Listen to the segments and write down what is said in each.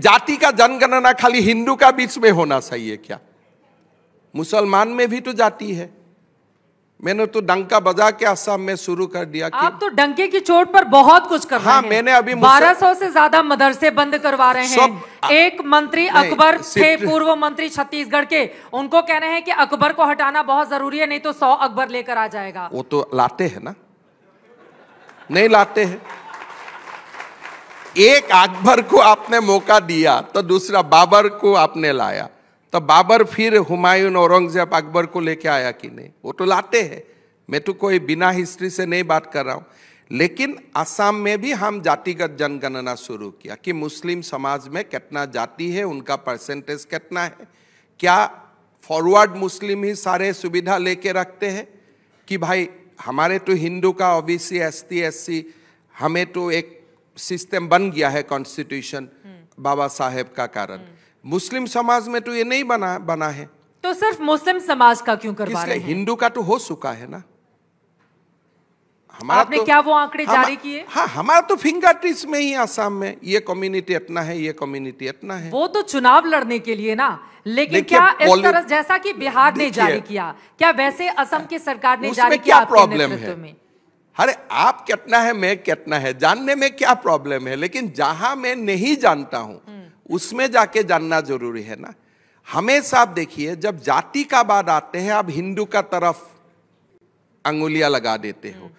जाति का जनगणना खाली हिंदू का बीच में होना चाहिए क्या मुसलमान में भी तो जाति है मैंने तो डंका बजा के असम में शुरू कर दिया आप तो डंके की चोट पर बहुत कुछ कर हाँ, रहे मैंने अभी बारह सौ से ज्यादा मदरसे बंद करवा रहे हैं एक मंत्री अकबर थे पूर्व मंत्री छत्तीसगढ़ के उनको कह रहे हैं कि अकबर को हटाना बहुत जरूरी है नहीं तो सौ अकबर लेकर आ जाएगा वो तो लाते है ना नहीं लाते हैं एक अकबर को आपने मौका दिया तो दूसरा बाबर को आपने लाया तो बाबर फिर हुमायूं औरंगजेब अकबर को लेके आया कि नहीं वो तो लाते हैं मैं तो कोई बिना हिस्ट्री से नहीं बात कर रहा हूँ लेकिन असम में भी हम जातिगत जनगणना शुरू किया कि मुस्लिम समाज में कितना जाति है उनका परसेंटेज कितना है क्या फॉरवर्ड मुस्लिम ही सारे सुविधा लेके रखते हैं कि भाई हमारे तो हिंदू का ओबीसी एसटी एससी हमें तो एक सिस्टम बन गया है कॉन्स्टिट्यूशन हम्म। बाबा साहेब का कारण हम्म। मुस्लिम समाज में तो ये नहीं बना बना है तो सिर्फ मुस्लिम समाज का क्यों करवा रहे हैं हिंदू का तो हो चुका है ना हमारा आपने तो, क्या वो आंकड़े जारी किए हाँ हमारा तो फिंगर ट्रिप्स में ही आसाम में ये कम्युनिटी इतना है ये कम्युनिटी इतना है वो तो चुनाव लड़ने के लिए ना लेकिन क्या इस तरह जैसा कि बिहार ने जारी किया क्या वैसे असम की सरकार ने जारी किया प्रॉब्लम है अरे आप कितना है मैं कितना है जानने में क्या प्रॉब्लम है लेकिन जहां मैं नहीं जानता हूं हम्म। उसमें जाके जानना जरूरी है ना हमेशा आप देखिए जब जाति का बात आते हैं आप हिंदू का तरफ अंगुलियां लगा देते हो हम्म।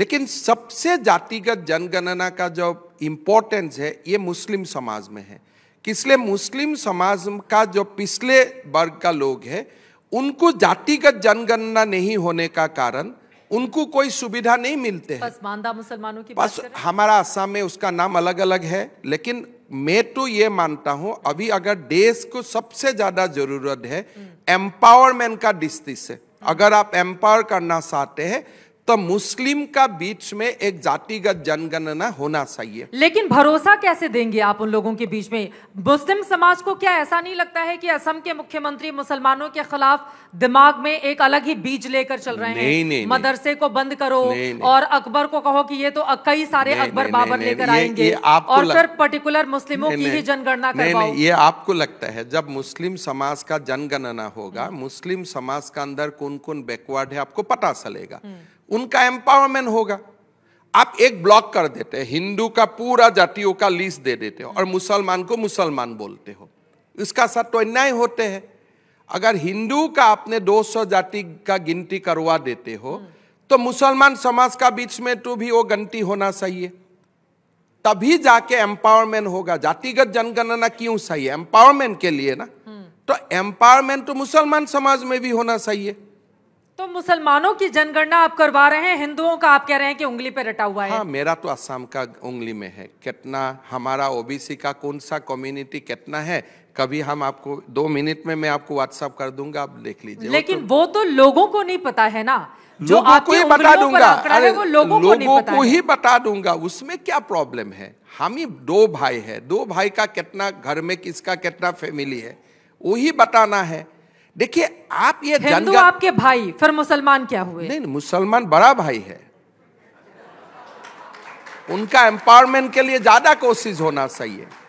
लेकिन सबसे जातिगत जनगणना का जो इम्पोर्टेंस है ये मुस्लिम समाज में है किसलिए मुस्लिम समाज का जो पिछले वर्ग का लोग है उनको जातिगत जनगणना नहीं होने का कारण उनको कोई सुविधा नहीं मिलते हैं पसमानदा मुसलमानों की बस हमारा आसाम में उसका नाम अलग अलग है लेकिन मैं तो ये मानता हूं अभी अगर देश को सबसे ज्यादा जरूरत है एम्पावरमेंट का दृष्टि से अगर आप एम्पावर करना चाहते हैं तो मुस्लिम का बीच में एक जातिगत जनगणना होना चाहिए लेकिन भरोसा कैसे देंगे आप उन लोगों के बीच में मुस्लिम समाज को क्या ऐसा नहीं लगता है कि असम के मुख्यमंत्री मुसलमानों के खिलाफ दिमाग में एक अलग ही बीज लेकर चल रहे हैं नहीं, मदरसे को बंद करो नहीं, नहीं, और अकबर को कहो कि ये तो कई सारे नहीं, अकबर बाबर लेकर आएंगे और फिर पर्टिकुलर मुस्लिमों की ही जनगणना ये आपको लगता है जब मुस्लिम समाज का जनगणना होगा हम्म। मुस्लिम समाज का अंदर कौन कौन बैकवर्ड है आपको पता चलेगा हम्म। उनका एम्पावरमेंट होगा आप एक ब्लॉक कर देते हैं हिंदू का पूरा जातियों का लिस्ट दे देते हो और मुसलमान को मुसलमान बोलते हो इसका साथ तो अन्याय होते हैं अगर हिंदू का आपने 200 जाति का गिनती करवा देते हो तो मुसलमान समाज का बीच में तो भी वो गिनती होना चाहिए तभी जाके एम्पावरमेंट होगा जातिगत जनगणना क्यों सही है एम्पावरमेंट के लिए ना तो एम्पावरमेंट तो मुसलमान समाज में भी होना चाहिए तो मुसलमानों की जनगणना आप करवा रहे हैं हिंदुओं का आप कह रहे हैं कि उंगली पे रटा हुआ है हाँ मेरा तो असम का उंगली में है कितना हमारा ओबीसी का कौन सा कम्युनिटी कितना है कभी हम आपको दो मिनट में मैं आपको व्हाट्सअप कर दूंगा आप देख लीजिए लेकिन वो तो, वो तो लोगों को नहीं पता है ना जो आपको ही बता दूंगा अरे वो लोगों, लोगों को, नहीं पता को ही बता दूंगा उसमें क्या प्रॉब्लम है हम ही दो भाई है दो भाई का कितना घर में किसका कितना फैमिली है वही बताना है देखिए आप ये हिंदू आपके भाई फिर मुसलमान क्या हुए नहीं मुसलमान बड़ा भाई है उनका एम्पावरमेंट के लिए ज्यादा कोशिश होना चाहिए